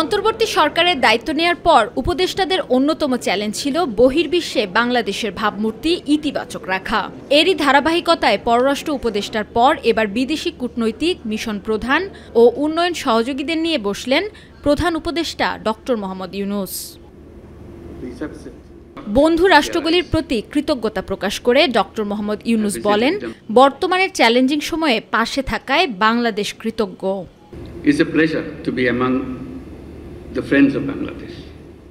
অন্তর্বর্তী সরকারের দায়িত্ব নেয়ার পর উপদেষ্টাদের অন্যতম চ্যালেঞ্জ ছিল বহির্বিশ্বে বাংলাদেশের ভাবমূর্তি ইতিবাচক রাখা এরই ধারাবাহিকতায় পররাষ্ট্র উপদেষ্টার পর এবার বিদেশি কূটনৈতিক মিশন প্রধান ও উন্নয়ন সহযোগীদের নিয়ে বসলেন প্রধান উপদেষ্টা ডক্টর মোহাম্মদ ইউনুস বন্ধু রাষ্ট্রগুলির প্রতি কৃতজ্ঞতা প্রকাশ করে ডক্টর মোহাম্মদ ইউনুস বলেন বর্তমানের চ্যালেঞ্জিং সময়ে পাশে থাকায় বাংলাদেশ কৃতজ্ঞ It's a pleasure to be among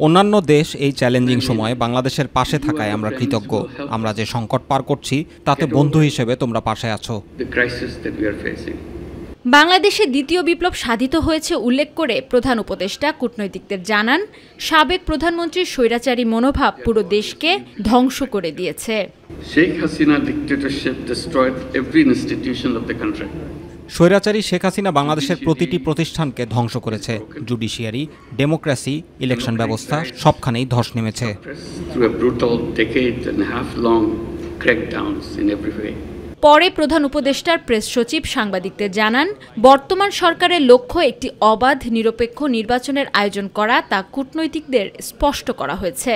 অন্যান্য দেশ এই চ্যালেঞ্জিং সময়ে বাংলাদেশের পাশে থাকায় আমরা কৃতজ্ঞ আমরা যে সংকট পার করছি তাতে বন্ধু হিসেবে তোমরা পাশে আছো বাংলাদেশে দ্বিতীয় বিপ্লব সাধিত হয়েছে উল্লেখ করে প্রধান উপদেষ্টা কূটনৈতিকদের জানান সাবেক প্রধানমন্ত্রীর স্বৈরাচারী মনোভাব পুরো দেশকে ধ্বংস করে দিয়েছে শেখ হাসিনা স্বৈরাচারী শেখ হাসিনা বাংলাদেশের প্রতিটি প্রতিষ্ঠানকে ধ্বংস করেছে জুডিশিয়ারি ডেমোক্রেসি ইলেকশন ব্যবস্থা সবখানেই ধস নেমেছে পরে প্রধান উপদেষ্টার প্রেস সচিব সাংবাদিকদের জানান বর্তমান সরকারের লক্ষ্য একটি অবাধ নিরপেক্ষ নির্বাচনের আয়োজন করা তা কূটনৈতিকদের স্পষ্ট করা হয়েছে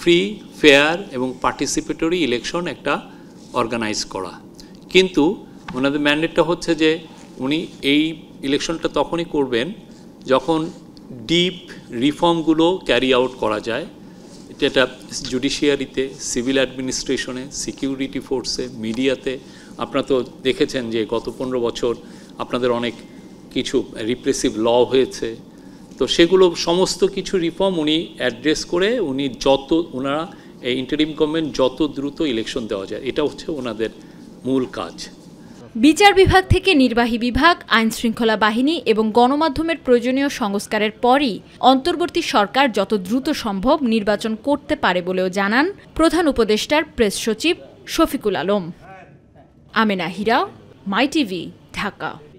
ফ্রি ফেয়ার এবং পার্টিসিপেটরি ইলেকশন একটা অর্গানাইজ করা কিন্তু ওনাদের ম্যান্ডেটটা হচ্ছে যে উনি এই ইলেকশনটা তখনই করবেন যখন ডিপ রিফর্মগুলো ক্যারি আউট করা যায় এটা জুডিশিয়ারিতে সিভিল অ্যাডমিনিস্ট্রেশনে সিকিউরিটি ফোর্সে মিডিয়াতে আপনারা তো দেখেছেন যে গত পনেরো বছর আপনাদের অনেক কিছু রিপ্রেসিভ ল হয়েছে তো সেগুলো সমস্ত কিছু রিফর্ম উনি অ্যাড্রেস করে উনি যত ওনারা এই ইন্টারিম গভর্নমেন্ট যত দ্রুত ইলেকশন দেওয়া যায় এটা হচ্ছে ওনাদের মূল কাজ বিচার বিভাগ থেকে নির্বাহী বিভাগ আইন শৃঙ্খলা বাহিনী এবং গণমাধ্যমের প্রয়োজনীয় সংস্কারের পরই অন্তর্বর্তী সরকার যত দ্রুত সম্ভব নির্বাচন করতে পারে বলেও জানান প্রধান উপদেষ্টার প্রেস সচিব শফিকুল আলম আমেনা হীরা মাই টিভি ঢাকা